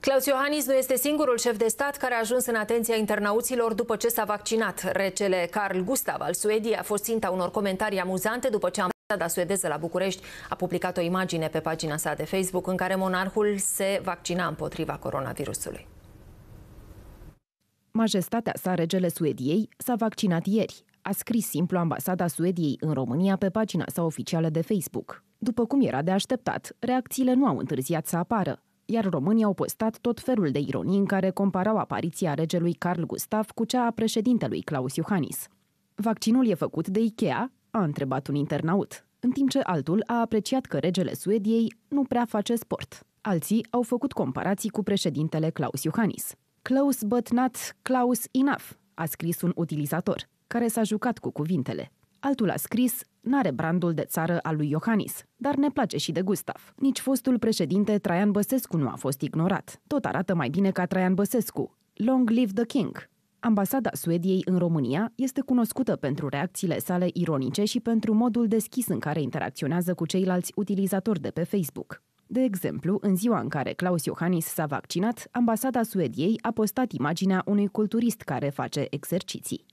Claus Iohannis nu este singurul șef de stat care a ajuns în atenția internauților după ce s-a vaccinat. Recele Carl Gustav al Suediei a fost ținta unor comentarii amuzante după ce ambasada suedeză la București a publicat o imagine pe pagina sa de Facebook în care monarhul se vaccina împotriva coronavirusului. Majestatea sa, regele Suediei, s-a vaccinat ieri. A scris simplu ambasada Suediei în România pe pagina sa oficială de Facebook. După cum era de așteptat, reacțiile nu au întârziat să apară iar românii au postat tot felul de ironii în care comparau apariția regelui Carl Gustav cu cea a președintelui Claus Iohannis. Vaccinul e făcut de Ikea? a întrebat un internaut, în timp ce altul a apreciat că regele Suediei nu prea face sport. Alții au făcut comparații cu președintele Claus Iohannis. Close but not Klaus enough, a scris un utilizator, care s-a jucat cu cuvintele. Altul a scris, n-are brandul de țară al lui Iohannis, dar ne place și de Gustav. Nici fostul președinte Traian Băsescu nu a fost ignorat. Tot arată mai bine ca Traian Băsescu. Long live the king! Ambasada Suediei în România este cunoscută pentru reacțiile sale ironice și pentru modul deschis în care interacționează cu ceilalți utilizatori de pe Facebook. De exemplu, în ziua în care Klaus Iohannis s-a vaccinat, ambasada Suediei a postat imaginea unui culturist care face exerciții.